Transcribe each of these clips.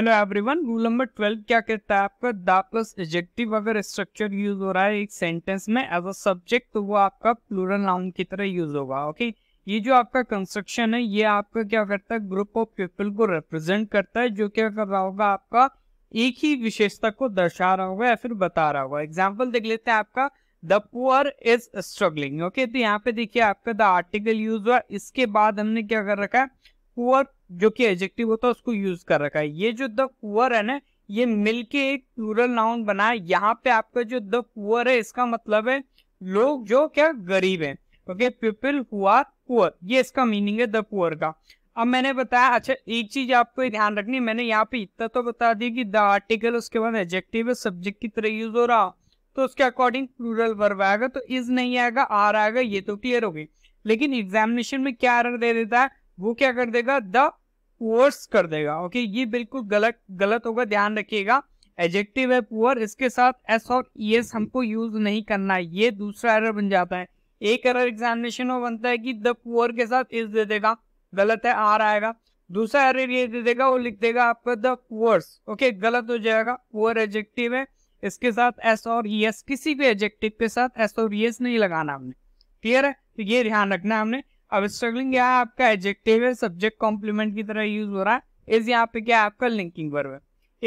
hello everyone rule number twelve क्या कहता है आपका द प्लस एजेक्टिव अगर स्ट्रक्चर यूज हो रहा है एक सेंटेंस में एज अ सब्जेक्ट तो वो आपका प्लूरल नाउन की तरह यूज होगा ओके ये जो आपका कंस्ट्रक्शन है ये आपका क्या करता है ग्रुप ऑफ पीपल को रिप्रेजेंट करता है जो क्या कर रहा होगा आपका एक ही विशेषता को दर्शा रहा होगा या फिर बता रहा होगा एग्जाम्पल देख लेते हैं आपका the poor is struggling okay तो यहाँ पे देखिए आपका द आर्टिकल यूज हुआ इसके बाद हमने क्या कर रखा है पुअर जो कि एजेक्टिव होता है उसको यूज कर रखा है ये जो द पुअर है ना ये मिलके एक प्लूरल नाउन बना है यहाँ पे आपका जो द पुअर है इसका मतलब है लोग जो क्या गरीब है okay people who are poor ये इसका मीनिंग है द पुअर का अब मैंने बताया अच्छा एक चीज आपको ध्यान रखनी मैंने यहाँ पे इतना तो बता दी कि द आर्टिकल उसके बाद एजेक्टिव है सब्जेक्ट की तरह यूज हो रहा तो उसके अकॉर्डिंग प्लूरल वर्ब आएगा तो इज नहीं आएगा आर आएगा ये तो क्लियर हो गई लेकिन एग्जामिनेशन में क्या एरर दे देता है वो क्या कर देगा द पुअर्स कर देगा ओके ये बिल्कुल गलत गलत होगा ध्यान रखिएगा एजेक्टिव है पुअर इसके साथ एस और ई e एस हमको यूज नहीं करना है ये दूसरा एरर बन जाता है एक एरर एग्जामिनेशन में बनता है कि द पुअर के साथ इस दे देगा गलत है आर आएगा दूसरा एरर ये दे देगा वो लिख देगा आपका द पुअर्स ओके गलत हो जाएगा पुअर एजेक्टिव है इसके साथ एस और ई e एस किसी भी एजेक्टिव के साथ एस और ई e एस नहीं लगाना हमने क्लियर है तो ये ध्यान रखना है हमने अब स्ट्रगलिंग यहाँ आपका एडजेक्टिव है सब्जेक्ट कॉम्प्लीमेंट की तरह यूज हो रहा है इस यहाँ पे क्या है आपका लिंकिंग वर्ब है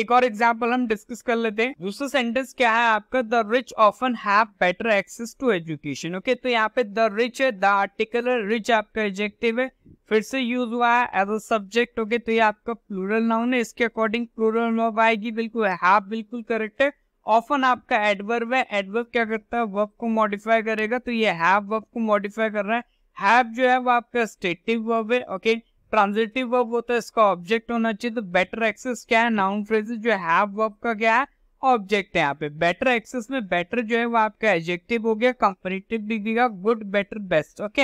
एक और एग्जाम्पल हम डिस्कस कर लेते हैं दूसरा सेंटेंस क्या है आपका the rich often have better access to education okay तो यहाँ पे द रिच है द आर्टिकुलर रिच आपका एडजेक्टिव है फिर से यूज हुआ है एज अ सब्जेक्ट ओके तो ये आपका प्लूरल नाउन है इसके अकॉर्डिंग प्लूरल वर्ब आएगी बिल्कुल हैव बिल्कुल करेक्ट है ऑफन आपका एडवर्ब है एडवर्ब क्या करता है वर्ब को मॉडिफाई करेगा तो ये हैव वर्ब को मॉडिफाई कर रहा है हैव जो है वो आपका स्टेटिव वर्ब है ओके ट्रांजिटिव वर्ब होता है इसका ऑब्जेक्ट होना चाहिए तो बेटर एक्सेस क्या है नाउन फ्रेजेस जो हैव वर्ब का क्या है ऑब्जेक्ट है यहाँ पे बेटर एक्सेस में बेटर जो है वो आपका एजेक्टिव हो गया डिग्री दिखेगा good better best okay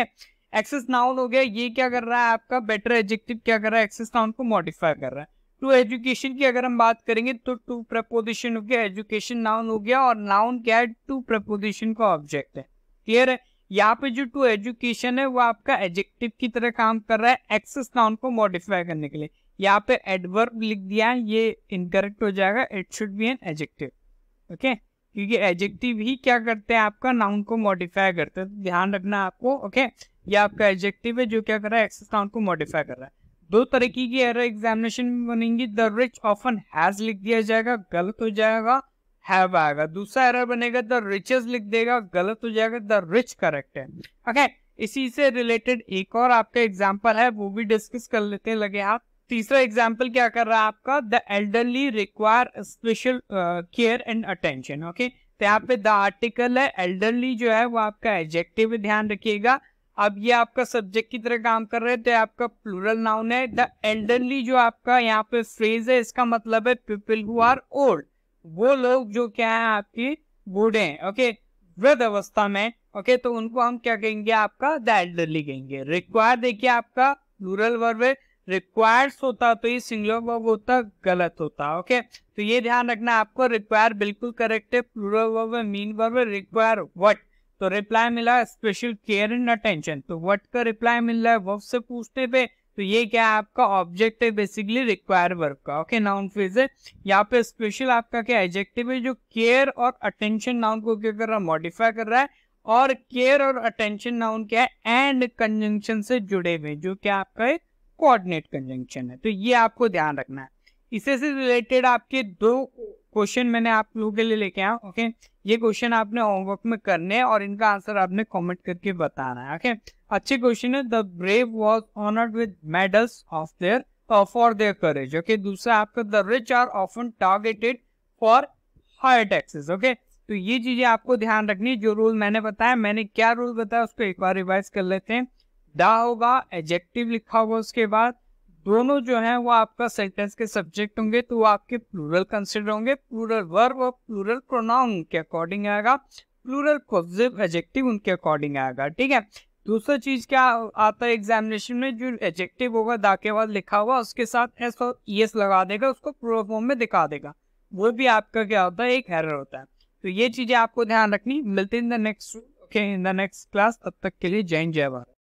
access noun हो गया ये क्या कर रहा है आपका बेटर एजेक्टिव क्या कर रहा है एक्सेस नाउन को मॉडिफाई कर रहा है टू एजुकेशन की अगर हम बात करेंगे तो टू प्रपोजिशन हो गया एजुकेशन नाउन हो गया और नाउन क्या है टू प्रपोजिशन का ऑब्जेक्ट है क्लियर है यहाँ पे जो टू एजुकेशन है वो आपका एजेक्टिव की तरह काम कर रहा है एक्सेस नाउन को मॉडिफाई करने के लिए यहाँ पे एडवर्ब लिख दिया है ये इनकरेक्ट हो जाएगा it should be an adjective okay क्योंकि एजेक्टिव ही क्या करते हैं आपका नाउन को मॉडिफाई करते हैं तो ध्यान रखना आपको ओके ये आपका एजेक्टिव है जो क्या कर रहा है एक्सेस नाउन को मॉडिफाई कर रहा है दो तरीके की एरर एग्जामिनेशन में बनेंगी द रिच ऑफन हैज लिख दिया जाएगा गलत हो जाएगा हैव आएगा दूसरा एरर बनेगा द रिचेस लिख देगा गलत हो जाएगा द रिच करेक्ट है ओके इसी से रिलेटेड एक और आपका एग्जाम्पल है वो भी डिस्कस कर लेते हैं लगे आप तीसरा एग्जाम्पल क्या कर रहा है आपका the elderly require special care and attention okay तो यहाँ पे द आर्टिकल है एल्डरली जो है वो आपका एजेक्टिव ध्यान रखिएगा अब ये आपका सब्जेक्ट की तरह काम कर रहे हैं तो आपका प्लूरल नाउन है द एल्डरली जो आपका यहाँ पे फ्रेज है इसका मतलब है पीपल हु आर ओल्ड वो लोग जो क्या है आपकी बूढ़े हैं ओके वृद्ध अवस्था में ओके तो उनको हम क्या कहेंगे आपका द एल्डरली कहेंगे रिक्वायर देखिए आपका रूरल वर्ब है रिक्वायर्स होता तो ये सिंगुलर वर्ब होता गलत होता ओके तो ये ध्यान रखना आपको रिक्वायर बिल्कुल करेक्ट है plural verb mean verb require what तो रिप्लाई मिला स्पेशल केयर एंड अटेंशन तो व्हाट का रिप्लाई मिल रहा है वर्ब से पूछते पे तो ये क्या है आपका ऑब्जेक्ट है बेसिकली रिक्वायर वर्क का ओके नाउन फ्रेज है यहाँ पे स्पेशल आपका क्या एडजेक्टिव है जो केयर और अटेंशन नाउन को क्या कर रहा है मॉडिफाई कर रहा है और केयर और अटेंशन नाउन क्या है एंड कंजंक्शन से जुड़े हुए जो क्या आपका एक कोऑर्डिनेट कंजंक्शन है तो ये आपको ध्यान रखना है इसे से रिलेटेड आपके दो क्वेश्चन मैंने आप लोगों के लिए लेके आया ओके ये क्वेश्चन आपने होमवर्क में करने हैं और इनका आंसर आपने कमेंट करके बताना है ओके अच्छे क्वेश्चन है the brave was honoured with medals of their for their courage okay दूसरा आपका the rich are often targeted for higher taxes okay तो ये चीजें आपको ध्यान रखनी जो रूल मैंने बताया मैंने क्या रूल बताया उसको एक बार रिवाइज कर लेते हैं द होगा एजेक्टिव लिखा होगा उसके बाद दोनों जो है वो आपका सेंटेंस के सब्जेक्ट होंगे तो आपके प्लूरल कंसिडर होंगे प्लूरल वर्ब और प्लूरल प्रोनाउन के अकॉर्डिंग आएगा प्लूरल पॉजिटिव एजेक्टिव उनके अकॉर्डिंग आएगा ठीक है दूसरा चीज क्या आता है एग्जामिनेशन में जो एजेक्टिव होगा दाके बाद लिखा हुआ उसके साथ एस और ई एस लगा देगा उसको प्लूरल फॉर्म में दिखा देगा वो भी आपका क्या होता है एक हैरर होता है तो ये चीजें आपको ध्यान रखनी मिलते in the next okay in the next class तब तक के लिए जय जय भारत